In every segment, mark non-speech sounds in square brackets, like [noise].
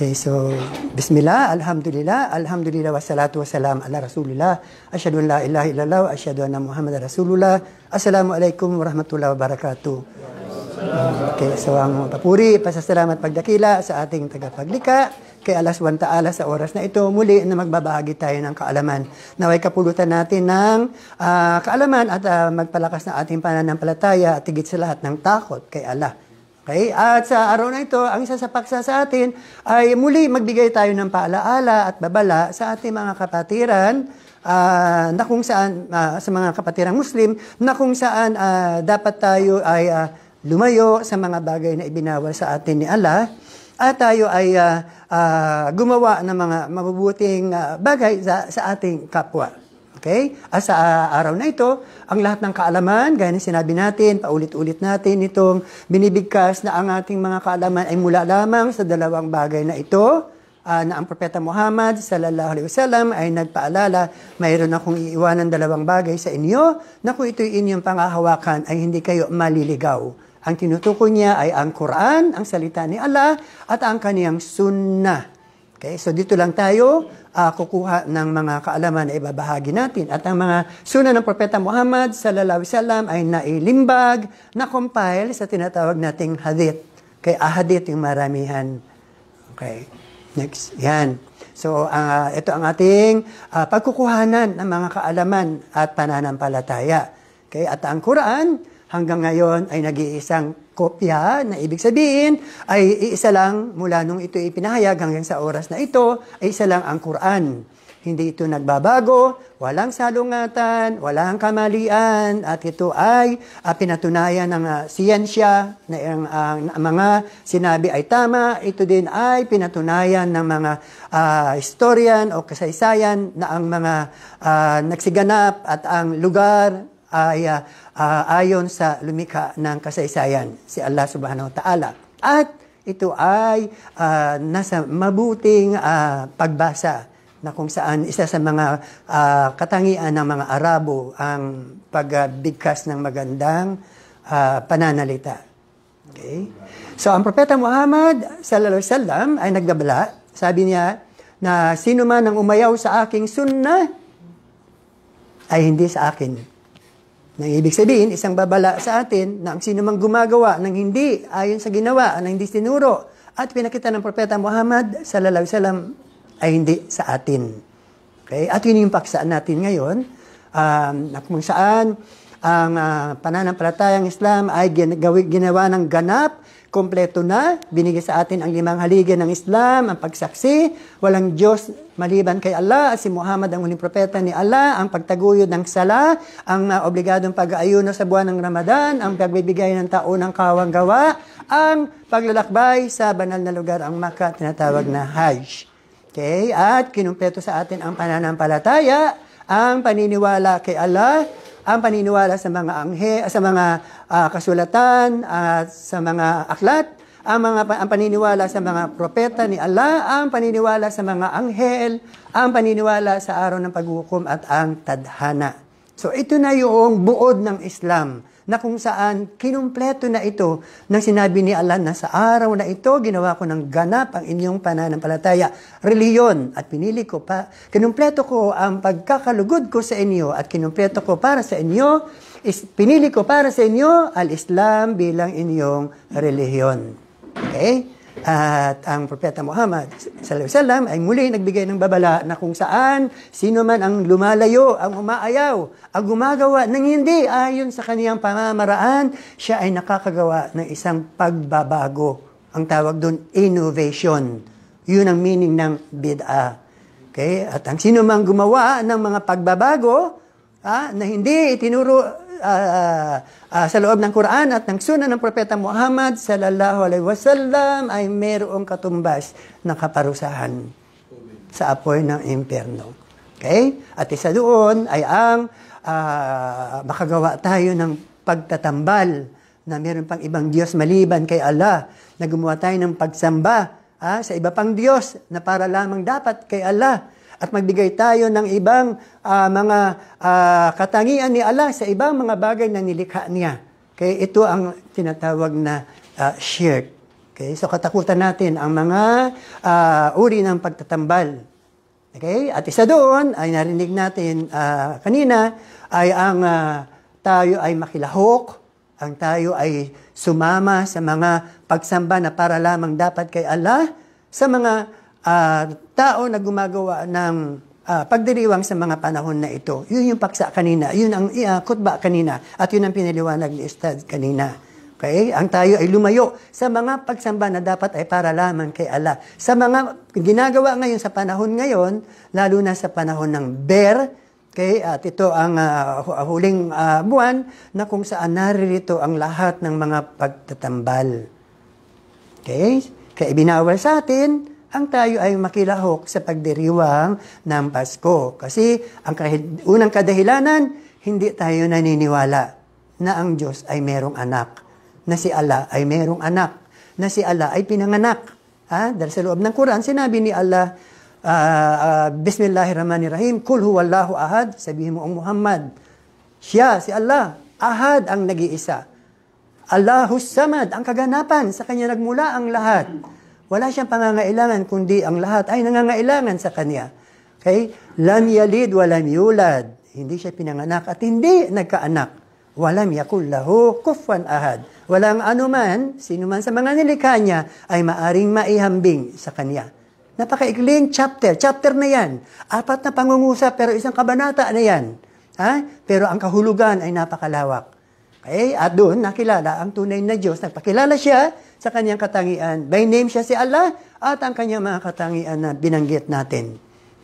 Okay, so, Bismillah, Alhamdulillah, Alhamdulillah, wassalatu wassalam ala Rasulullah, asyadu an la ilaha illallah, asyadu anna Muhammad Rasulullah, Assalamualaikum warahmatullahi wabarakatuh. Okay, so ang papuri, pasasalamat pagdakila sa ating tagapaglika, kay alas 1 taala sa oras na ito, muli na magbabahagi tayo ng kaalaman. Naway kapulutan natin ng uh, kaalaman at uh, magpalakas na ating pananampalataya at higit sa lahat ng takot kay Allah Okay? At sa araw na ito, ang isa sa paksa atin ay muli magbigay tayo ng paalaala at babala sa ating mga kapatiran uh, na kung saan, uh, sa mga kapatiran Muslim, na kung saan uh, dapat tayo ay uh, lumayo sa mga bagay na ibinawal sa atin ni Allah at tayo ay uh, uh, gumawa ng mga mabubuting uh, bagay sa, sa ating kapwa. Okay? At ah, sa uh, araw na ito, ang lahat ng kaalaman, gaya ng sinabi natin, paulit-ulit natin itong binibigkas na ang ating mga kaalaman ay mula lamang sa dalawang bagay na ito, uh, na ang Propeta Muhammad sallallahu alaihi wasallam ay nagpaalala, mayroon akong iiwanan dalawang bagay sa inyo na kung ito'y inyong pangahawakan ay hindi kayo maliligaw. Ang tinutukoy niya ay ang Quran, ang salita ni Allah, at ang kaniyang sunnah. Okay? So dito lang tayo uh, kukuha ng mga kaalaman na ibabahagi natin. At ang mga sunan ng Propeta Muhammad sallallahu alaihi wasallam ay nailimbag, na-compile sa tinatawag nating hadith. Kay ahadith ah, yung maramihan. Okay. Next. Yan. So uh, ito ang ating uh, pagkukuhanan ng mga kaalaman at pananampalataya. Okay? At ang Quran hanggang ngayon ay nag-iisang kopya na ibig sabihin ay isa lang mula nung ito ipinahayag hanggang sa oras na ito ay isa lang ang Quran. Hindi ito nagbabago, walang salungatan, walang kamalian, at ito ay uh, pinatunayan ng uh, siyensya na ang uh, mga sinabi ay tama. Ito din ay pinatunayan ng mga uh, historian o kasaysayan na ang mga uh, nagsiganap at ang lugar ay uh, uh, ayon sa lumika ng kasaysayan, si Allah subhanahu wa ta'ala. At ito ay uh, nasa mabuting uh, pagbasa na kung saan isa sa mga uh, katangian ng mga Arabo ang pagbigkas ng magandang uh, pananalita. Okay? So ang propeta Muhammad sallallahu alaihi wasallam ay nagdabla, sabi niya na sino man ang umayaw sa aking sunnah ay hindi sa akin na ibig sabihin, isang babala sa atin na ang sino mang gumagawa ng hindi ayon sa ginawa, ng hindi tinuro, at pinakita ng Propeta Muhammad sallallahu salam ay hindi sa atin. Okay? At yun yung paksaan natin ngayon, um, na kung saan ang uh, pananampalatayang Islam ay ginawa ng ganap Kompleto na, binigay sa atin ang limang haligi ng Islam, ang pagsaksi, walang Diyos maliban kay Allah, at si Muhammad ang huling propeta ni Allah, ang pagtaguyod ng sala, ang uh, obligadong pag-aayuno sa buwan ng Ramadan, ang pagbibigay ng taon ng kawang gawa, ang paglalakbay sa banal na lugar, ang Makkah, tinatawag na Hajj. Okay? At kinumpleto sa atin ang pananampalataya, ang paniniwala kay Allah, ang paniniwala sa mga anghe, ah, sa mga uh, kasulatan, uh, sa mga aklat, ang mga ang paniniwala sa mga propeta ni Allah, ang paniniwala sa mga anghel, ang paniniwala sa araw ng paghukom at ang tadhana. So ito na yung buod ng Islam na kung saan kinumpleto na ito ng sinabi ni Allah na sa araw na ito ginawa ko ng ganap ang inyong pananampalataya, reliyon at pinili ko pa kinumpleto ko ang pagkakalugod ko sa inyo at kinumpleto ko para sa inyo is, pinili ko para sa inyo al-Islam bilang inyong reliyon. Okay? At ang Propeta Muhammad wasallam ay muli nagbigay ng babala na kung saan sino man ang lumalayo, ang umaayaw, ang gumagawa ng hindi ayon sa kaniyang pamamaraan, siya ay nakakagawa ng isang pagbabago. Ang tawag doon, innovation. Yun ang meaning ng bid'ah. Okay? At ang sino man gumawa ng mga pagbabago, ah, na hindi itinuro uh, uh, sa loob ng Quran at ng sunan ng Propeta Muhammad sallallahu alaihi wasallam ay mayroong katumbas na kaparusahan sa apoy ng impierno. Okay? At isa doon ay ang uh, makagawa tayo ng pagtatambal na meron pang ibang Diyos maliban kay Allah, na gumawa tayo ng pagsamba ah, sa iba pang Diyos na para lamang dapat kay Allah at magbigay tayo ng ibang uh, mga uh, katangian ni Allah sa ibang mga bagay na nilikha niya. Okay, ito ang tinatawag na uh, shirk. Okay, so katakutan natin ang mga uh, uri ng pagtatambal. Okay? At isa doon ay narinig natin uh, kanina ay ang uh, tayo ay makilahok, ang tayo ay sumama sa mga pagsamba na para lamang dapat kay Allah, sa mga uh, tao na gumagawa ng uh, pagdiriwang sa mga panahon na ito. Yun yung paksa kanina, yun ang uh, ah, kutba kanina, at yun ang piniliwanag ni Estad kanina. Okay? Ang tayo ay lumayo sa mga pagsamba na dapat ay para lamang kay Allah. Sa mga ginagawa ngayon sa panahon ngayon, lalo na sa panahon ng ber, okay? at ito ang uh, huling uh, buwan na kung saan naririto ang lahat ng mga pagtatambal. Okay? Kaya ibinawal sa atin ang tayo ay makilahok sa pagdiriwang ng Pasko. Kasi ang unang kadahilanan, hindi tayo naniniwala na ang Diyos ay merong anak, na si Allah ay merong anak, na si Allah ay pinanganak. Ha? Dahil sa loob ng Quran, sinabi ni Allah, uh, uh, Bismillahirrahmanirrahim, Kul huwallahu ahad, sabihin mo ang Muhammad. Siya, si Allah, ahad ang nag-iisa. Allahus samad, ang kaganapan, sa kanya nagmula ang lahat. Wala siyang pangangailangan, kundi ang lahat ay nangangailangan sa kanya. Okay? Lam yalid walam yulad. Hindi siya pinanganak at hindi nagkaanak. Walam yakul lahu kufwan ahad. Walang anuman, sino man sa mga nilikha niya, ay maaring maihambing sa kanya. Napakaikling chapter. Chapter na yan. Apat na pangungusa pero isang kabanata na yan. Ha? Pero ang kahulugan ay napakalawak. Okay? At doon nakilala ang tunay na Diyos. Nagpakilala siya sa kanyang katangian. By name siya si Allah at ang kanyang mga katangian na binanggit natin.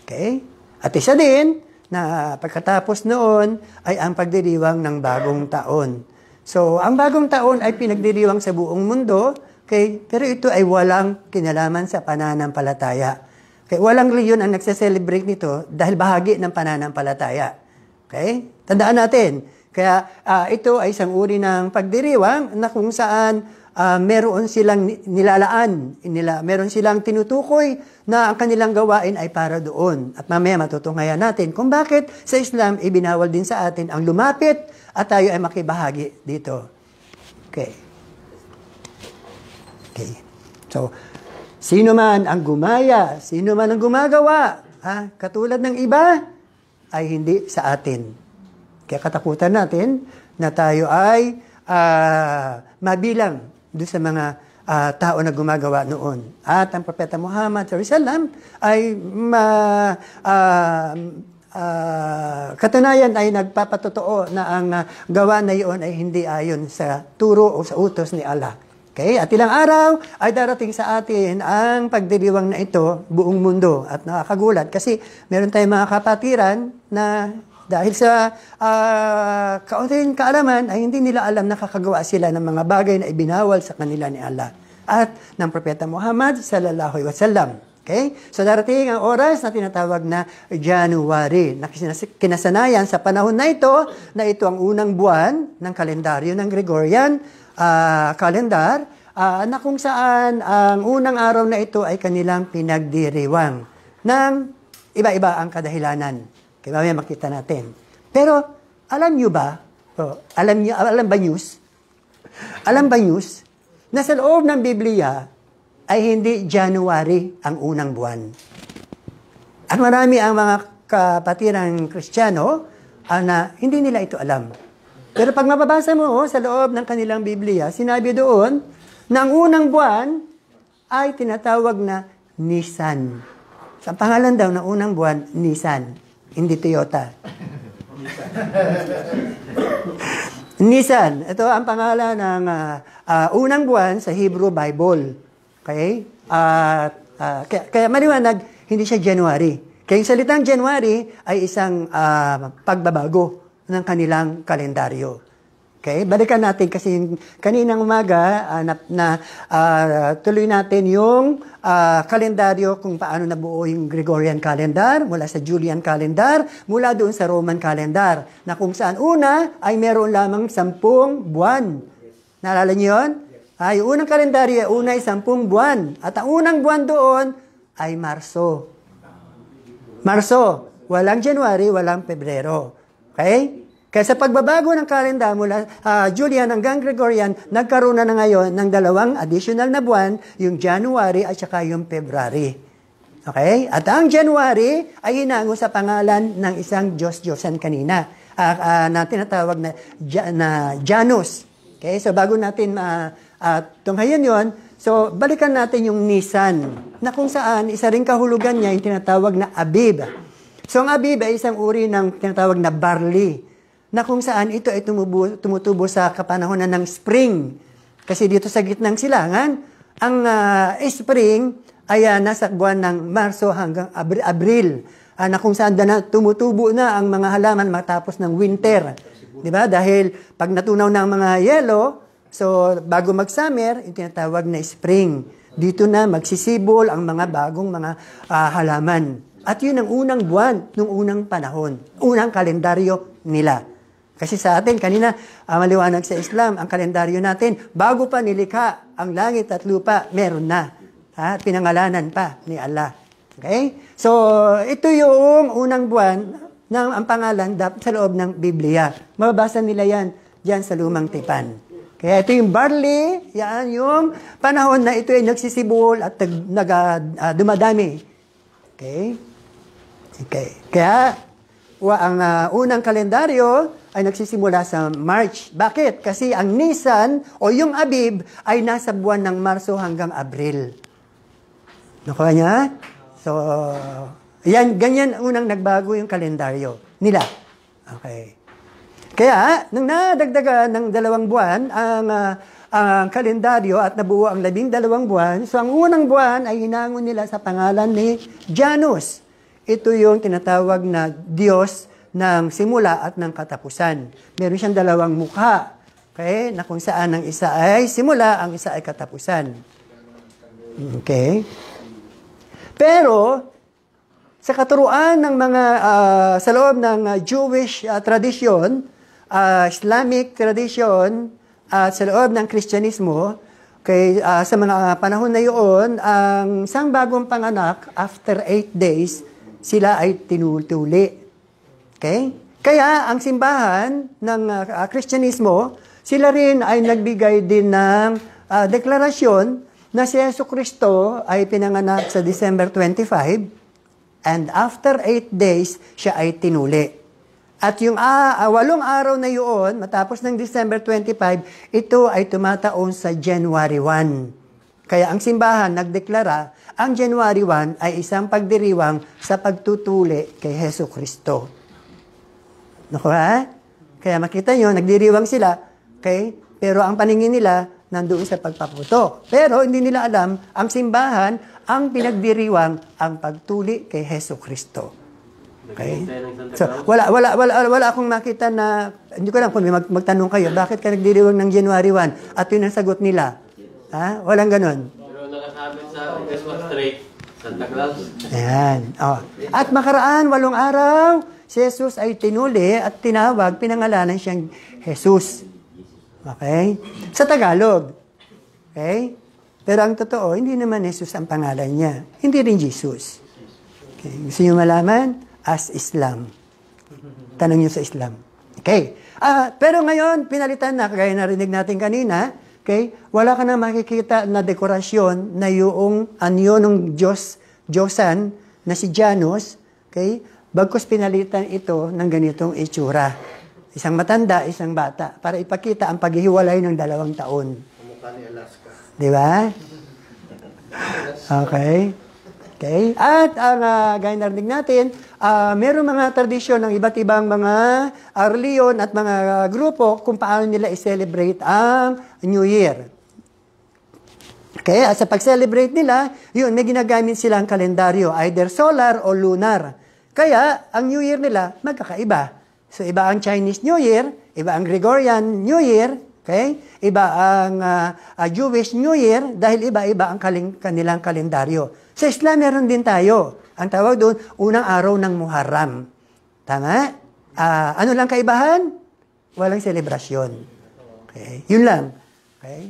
Okay? At isa din na pagkatapos noon ay ang pagdiriwang ng bagong taon. So, ang bagong taon ay pinagdiriwang sa buong mundo, okay? pero ito ay walang kinalaman sa pananampalataya. Okay, walang reliyon ang nagse-celebrate nito dahil bahagi ng pananampalataya. Okay? Tandaan natin. Kaya uh, ito ay isang uri ng pagdiriwang na kung saan uh, meron silang nilalaan, nila, meron silang tinutukoy na ang kanilang gawain ay para doon. At mamaya matutunghayan natin kung bakit sa Islam ibinawal din sa atin ang lumapit at tayo ay makibahagi dito. Okay. Okay. So, sino man ang gumaya, sino man ang gumagawa, ha? katulad ng iba, ay hindi sa atin. Kaya katakutan natin na tayo ay uh, mabilang doon sa mga uh, tao na gumagawa noon. At ang Propeta Muhammad sallam ay ma, uh, uh, katunayan ay nagpapatotoo na ang uh, gawa na iyon ay hindi ayon sa turo o sa utos ni Allah. Okay? At ilang araw ay darating sa atin ang pagdiriwang na ito buong mundo. At nakakagulat kasi meron tayong mga kapatiran na dahil sa uh, kaunting kaalaman ay hindi nila alam nakakagawa sila ng mga bagay na ibinawal sa kanila ni Allah at ng Propeta Muhammad sallallahu alaihi wasallam. Okay? So darating ang oras na tinatawag na January, na kinasanayan sa panahon na ito, na ito ang unang buwan ng kalendaryo ng Gregorian uh, calendar, uh, na kung saan ang unang araw na ito ay kanilang pinagdiriwang ng iba-iba ang kadahilanan. Okay, mamaya makita natin. Pero, alam nyo ba, oh, alam, nyo, alam ba news? Alam ba news? Na sa loob ng Biblia, ay hindi January ang unang buwan. At marami ang mga kapatirang Kristiyano uh, na hindi nila ito alam. Pero pag mababasa mo oh, sa loob ng kanilang Biblia, sinabi doon na ang unang buwan ay tinatawag na Nisan. Sa pangalan daw na unang buwan, Nisan. Hindi Toyota. Nisan. Ito ang pangalan ng uh, uh, unang buwan sa Hebrew Bible. Okay? Uh, uh, kaya, kaya maliwanag, hindi siya January. Kaya yung salitang January ay isang uh, pagbabago ng kanilang kalendaryo. Okay? Balikan natin kasi kaninang umaga uh, na, na uh, tuloy natin yung uh, kalendaryo kung paano nabuo yung Gregorian calendar mula sa Julian calendar mula doon sa Roman calendar na kung saan una ay meron lamang sampung buwan. Naalala niyo yun? Ay, unang kalendaryo, una ay sampung buwan. At ang unang buwan doon ay Marso. Marso. Walang January, walang Pebrero. Okay? Kaya sa pagbabago ng kalenda mula uh, Julian hanggang Gregorian, nagkaroon na, ngayon ng dalawang additional na buwan, yung January at saka yung February. Okay? At ang January ay hinango sa pangalan ng isang Diyos-Diyosan kanina uh, uh, na tinatawag na, na Janus. Okay? So bago natin uh, uh, tunghayan yon so balikan natin yung Nisan na kung saan isa ring kahulugan niya yung tinatawag na Abib. So ang Abib ay isang uri ng tinatawag na barley na kung saan ito ay tumubo, tumutubo sa kapanahonan ng spring. Kasi dito sa gitnang silangan, ang uh, spring ay uh, nasa buwan ng Marso hanggang Abri- Abril uh, na kung saan na tumutubo na ang mga halaman matapos ng winter. 'Di ba? Dahil pag natunaw na ang mga yellow, so bago mag-summer, itinatawag na spring. Dito na magsisibol ang mga bagong mga uh, halaman. At 'yun ang unang buwan ng unang panahon, unang kalendaryo nila. Kasi sa atin, kanina, ang ah, maliwanag sa Islam, ang kalendaryo natin, bago pa nilikha ang langit at lupa, meron na. Ha? Pinangalanan pa ni Allah. Okay? So, ito yung unang buwan ng ang pangalan sa loob ng Biblia. Mababasa nila yan dyan sa Lumang Tipan. Kaya ito yung barley, yan yung panahon na ito ay nagsisibol at nag, uh, dumadami. Okay? Okay. Kaya ang uh, unang kalendaryo ay nagsisimula sa March. Bakit? Kasi ang Nisan o yung Abib ay nasa buwan ng Marso hanggang Abril. Nakuha niya? So, yan, ganyan unang nagbago yung kalendaryo nila. Okay. Kaya, nang nadagdagan ng dalawang buwan ang, uh, ang kalendaryo at nabuo ang labing dalawang buwan, so ang unang buwan ay hinangon nila sa pangalan ni Janus. Ito yung tinatawag na Diyos ng simula at ng katapusan. Meron siyang dalawang mukha, okay, na kung saan ang isa ay simula, ang isa ay katapusan. Okay? Pero, sa katuruan ng mga, uh, sa loob ng ah, Jewish uh, ah, tradition, uh, Islamic tradition, at uh, sa loob ng Kristyanismo, okay, uh, sa mga panahon na iyon, ang isang bagong panganak after eight days sila ay tinutuli. Okay? Kaya ang simbahan ng uh, sila rin ay nagbigay din ng uh, deklarasyon na si Yesu Kristo ay pinanganak sa December 25 and after 8 days, siya ay tinuli. At yung uh, walong araw na yun, matapos ng December 25, ito ay tumataon sa January 1. Kaya ang simbahan nagdeklara ang January 1 ay isang pagdiriwang sa pagtutuli kay Heso Kristo. Nakuha? Ano Kaya makita nyo, nagdiriwang sila, okay? Pero ang paningin nila, nandoon sa pagpaputo. Pero hindi nila alam, ang simbahan, ang pinagdiriwang, ang pagtuli kay Heso Kristo. Okay? So, wala, wala, wala, wala akong makita na, hindi ko lang kung mag, magtanong kayo, bakit ka nagdiriwang ng January 1? At yun ang sagot nila. Ha? Walang ganun. This was Santa Claus. Ayan. Oh. At makaraan, walong araw, si Jesus ay tinuli at tinawag, pinangalanan siyang Jesus. Okay? Sa Tagalog. Okay? Pero ang totoo, hindi naman Jesus ang pangalan niya. Hindi rin Jesus. Okay. Gusto niyo malaman? As Islam. Tanong niyo sa Islam. Okay. Uh, pero ngayon, pinalitan na, kaya narinig natin kanina, Okay? Wala ka na makikita na dekorasyon na yung anyo ng Diyos, Diyosan na si Janus. Okay? Bagkus pinalitan ito ng ganitong itsura. Isang matanda, isang bata. Para ipakita ang paghihiwalay ng dalawang taon. Kumukha ni Alaska. Di ba? [laughs] Okay. Okay? At ang uh, gaya narinig natin, uh, ah, meron mga tradisyon ng iba't ibang mga uh, at mga grupo kung paano nila i-celebrate ang New Year. Okay? At sa pag-celebrate nila, yun, may ginagamit silang kalendaryo, either solar o lunar. Kaya, ang New Year nila, magkakaiba. So, iba ang Chinese New Year, iba ang Gregorian New Year, Okay? Iba ang uh, Jewish New Year dahil iba-iba ang kaling, kanilang kalendaryo. Sa Islam, meron din tayo. Ang tawag doon, unang araw ng Muharram. Tama? Uh, ano lang kaibahan? Walang selebrasyon. Okay? Yun lang. Okay?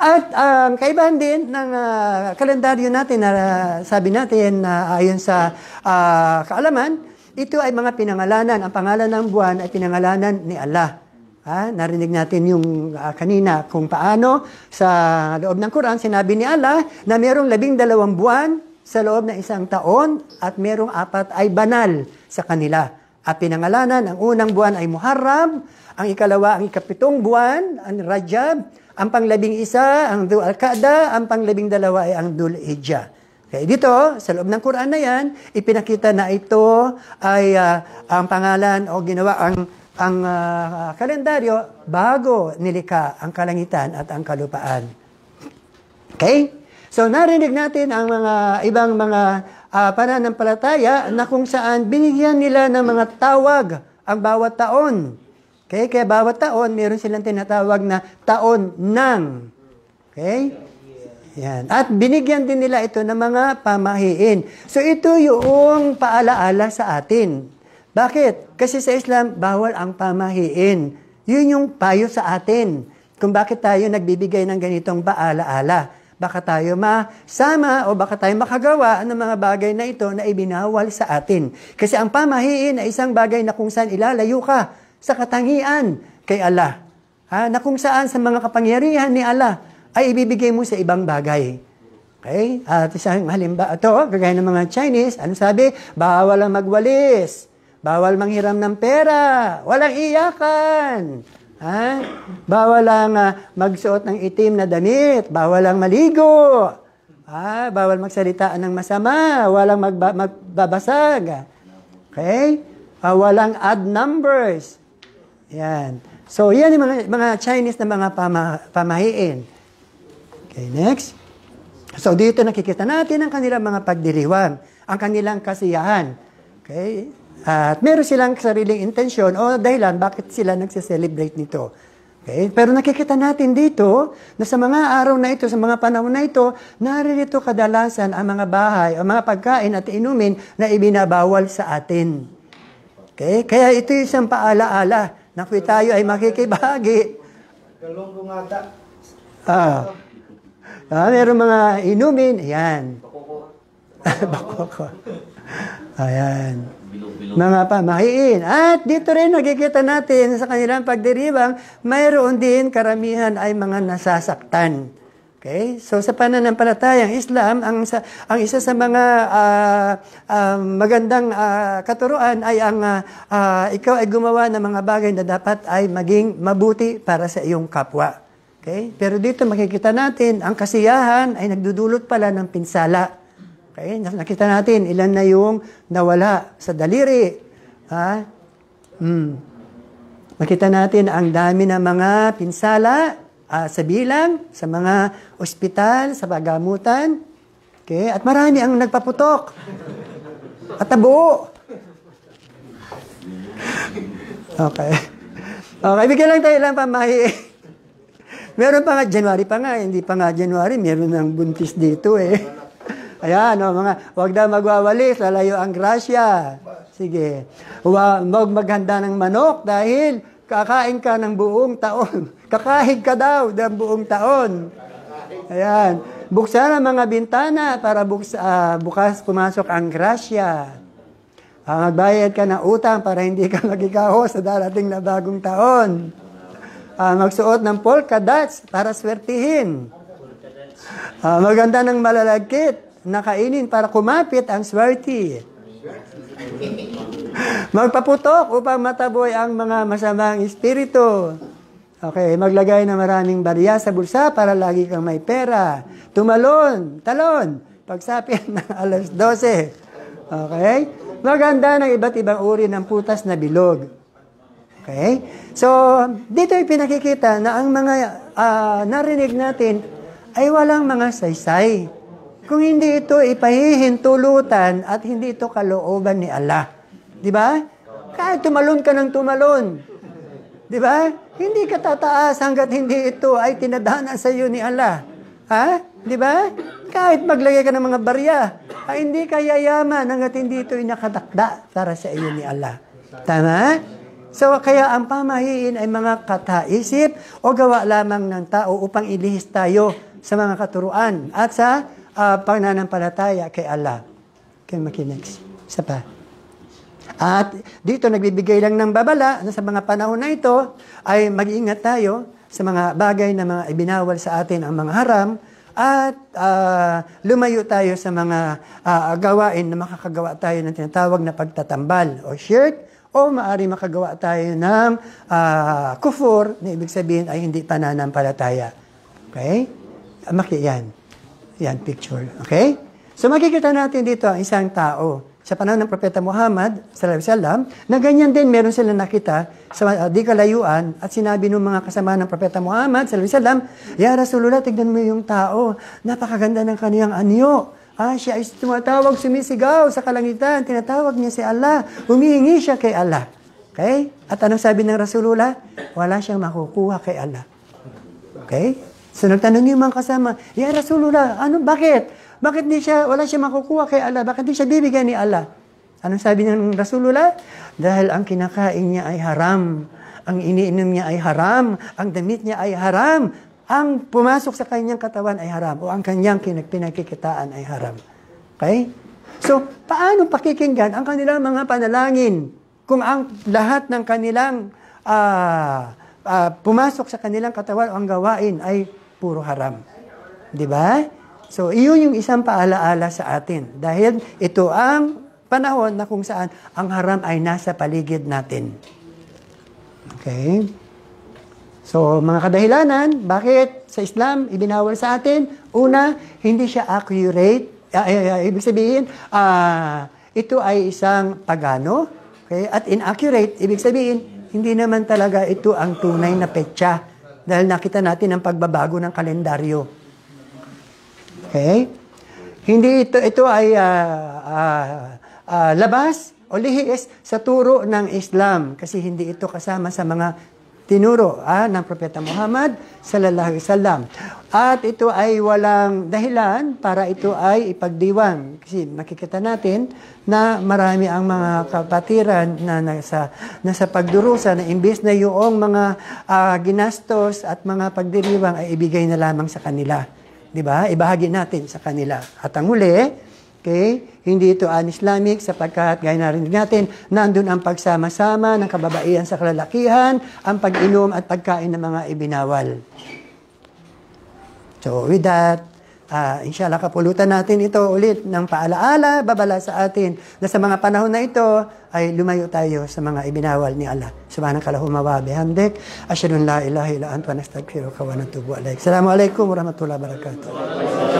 At ang um, kaibahan din ng uh, kalendaryo natin na uh, sabi natin na uh, ayon sa uh, kaalaman, ito ay mga pinangalanan. Ang pangalan ng buwan ay pinangalanan ni Allah. Ah, narinig natin yung uh, kanina kung paano sa loob ng Quran, sinabi ni Allah na mayroong labing dalawang buwan sa loob ng isang taon at mayroong apat ay banal sa kanila. At pinangalanan, ang unang buwan ay Muharram, ang ikalawa, ang ikapitong buwan, ang Rajab, ang panglabing isa, ang Dhul al ang panglabing dalawa ay ang Dhul hijjah Okay, dito, sa loob ng Quran na yan, ipinakita na ito ay uh, ang pangalan o ginawa ang ang uh, kalendaryo bago nilika ang kalangitan at ang kalupaan. Okay? So narinig natin ang mga ibang mga uh, pananampalataya na kung saan binigyan nila ng mga tawag ang bawat taon. Okay? Kaya bawat taon, meron silang tinatawag na taon ng. Okay? Yan. At binigyan din nila ito ng mga pamahiin. So ito yung paalaala sa atin. Bakit? Kasi sa Islam, bawal ang pamahiin. Yun yung payo sa atin. Kung bakit tayo nagbibigay ng ganitong paalaala. Baka tayo masama o baka tayo makagawa ng mga bagay na ito na ibinawal sa atin. Kasi ang pamahiin ay isang bagay na kung saan ilalayo ka sa katangian kay Allah. Ha? Na kung saan sa mga kapangyarihan ni Allah ay ibibigay mo sa ibang bagay. Okay? At isang halimbawa, ito, kagaya ng mga Chinese, ano sabi? Bawal ang magwalis. Bawal manghiram ng pera. Walang iyakan. Ha? Bawal lang uh, magsuot ng itim na damit. Bawal lang maligo. Ha? Bawal magsalitaan ng masama. Walang magba- magbabasag. Okay? Uh, walang add numbers. Yan. So, yan yung mga, mga Chinese na mga pama, pamahiin. Okay, next. So, dito nakikita natin ang kanilang mga pagdiriwang, ang kanilang kasiyahan. Okay? At meron silang sariling intensyon o dahilan bakit sila nagse-celebrate nito. Okay? Pero nakikita natin dito na sa mga araw na ito, sa mga panahon na ito, naririto kadalasan ang mga bahay o mga pagkain at inumin na ibinabawal sa atin. Okay? Kaya ito isang paalaala na kung tayo ay makikibahagi. Galong ngata. Ah. ah. Meron mga inumin. Ayan. Bakoko. [laughs] Bakoko. Ayan bilog-bilog. Mga pamahiin. At dito rin nakikita natin sa kanilang pagdiribang, mayroon din karamihan ay mga nasasaktan. Okay? So sa pananampalatayang Islam, ang, sa, ang isa sa mga uh, uh, magandang uh, katuruan ay ang uh, uh, ikaw ay gumawa ng mga bagay na dapat ay maging mabuti para sa iyong kapwa. Okay? Pero dito makikita natin, ang kasiyahan ay nagdudulot pala ng pinsala. Okay? Nakita natin, ilan na yung nawala sa daliri. Ha? Hmm. Makita natin ang dami ng mga pinsala uh, sa bilang, sa mga ospital, sa paggamutan. Okay? At marami ang nagpaputok. At nabuo. Okay. Okay, bigyan lang tayo lang pamahi. Meron pa nga, January pa nga, hindi pa nga January, meron ng buntis dito eh. Ayan, o, oh, mga, huwag na magwawalis, lalayo ang grasya. Sige. Huwag maghanda ng manok dahil kakain ka ng buong taon. [laughs] Kakahig ka daw ng buong taon. Ayan. Buksan ang mga bintana para buks, uh, bukas pumasok ang grasya. Uh, magbayad ka ng utang para hindi ka [laughs] magikaho sa darating na bagong taon. Uh, magsuot ng polka dots para swertihin. Uh, maganda ng malalagkit nakainin para kumapit ang swerte. Magpaputok upang mataboy ang mga masamang espiritu. Okay, maglagay na maraming barya sa bulsa para lagi kang may pera. Tumalon, talon, pagsapit [laughs] ng alas 12. Okay? Maganda ng iba't ibang uri ng putas na bilog. Okay? So, dito ay pinakikita na ang mga uh, narinig natin ay walang mga saysay. Kung hindi ito ipahihintulutan at hindi ito kalooban ni Allah. Di ba? Kahit tumalon ka ng tumalon. Di ba? Hindi ka tataas hanggat hindi ito ay tinadhanan sa iyo ni Allah. Ha? Di ba? Kahit maglagay ka ng mga barya, ay hindi ka yayaman hanggat hindi ito inakatakda para sa iyo ni Allah. Tama? So, kaya ang pamahiin ay mga kataisip o gawa lamang ng tao upang ilihis tayo sa mga katuruan at sa uh, pananampalataya kay Allah. Kaya makinex. Isa pa. At dito nagbibigay lang ng babala na sa mga panahon na ito ay mag iingat tayo sa mga bagay na mga ibinawal sa atin ang mga haram at uh, lumayo tayo sa mga uh, gawain na makakagawa tayo ng tinatawag na pagtatambal o shirk o maari makagawa tayo ng uh, kufur na ibig sabihin ay hindi pananampalataya. Okay? Maki yan. Yan, picture. Okay? So makikita natin dito ang isang tao sa panahon ng Propeta Muhammad wasallam, na ganyan din meron sila nakita sa uh, di kalayuan at sinabi ng mga kasama ng Propeta Muhammad wasallam, Ya Rasulullah, tignan mo yung tao. Napakaganda ng kaniyang anyo. Ah, siya ay tumatawag, sumisigaw sa kalangitan. Tinatawag niya si Allah. Humihingi siya kay Allah. Okay? At anong sabi ng Rasulullah? Wala siyang makukuha kay Allah. Okay? So nagtanong yung mga kasama, Ya Rasulullah, ano, bakit? Bakit di siya, wala siya makukuha kay Allah? Bakit di siya bibigyan ni Allah? Anong sabi ng Rasulullah? Dahil ang kinakain niya ay haram. Ang iniinom niya ay haram. Ang damit niya ay haram. Ang pumasok sa kanyang katawan ay haram. O ang kanyang pinagkikitaan ay haram. Okay? So, paano pakikinggan ang kanilang mga panalangin kung ang lahat ng kanilang uh, uh, pumasok sa kanilang katawan o ang gawain ay puro haram. Di ba? So, iyon yung isang paalaala sa atin. Dahil ito ang panahon na kung saan ang haram ay nasa paligid natin. Okay? So, mga kadahilanan, bakit sa Islam ibinawal sa atin? Una, hindi siya accurate. Ah, eh, eh, ibig sabihin, uh, ito ay isang pagano. Okay? At inaccurate, ibig sabihin, hindi naman talaga ito ang tunay na petsa dahil nakita natin ang pagbabago ng kalendaryo. Okay? Hindi ito, ito ay uh, uh, uh, labas o lihis sa turo ng Islam kasi hindi ito kasama sa mga tinuro ah, ng Propeta Muhammad sallallahu wasallam. At ito ay walang dahilan para ito ay ipagdiwang. Kasi nakikita natin na marami ang mga kapatiran na nasa, nasa pagdurusa na imbes na yung mga uh, ginastos at mga pagdiriwang ay ibigay na lamang sa kanila. 'Di ba? Ibahagi natin sa kanila. At ang huli, Okay? Hindi ito un-Islamic sapagkat, gaya narinig natin, nandun ang pagsama-sama ng kababaihan sa kalalakihan, ang pag-inom at pagkain ng mga ibinawal. So with that, uh, inshallah kapulutan natin ito ulit ng paalaala, babala sa atin na sa mga panahon na ito ay lumayo tayo sa mga ibinawal ni Allah. Subhanakallahumma wa bihamdik. Asyadun la ilaha ila antwa nastagfiruka wa natubu alaik. Assalamualaikum warahmatullahi wabarakatuh.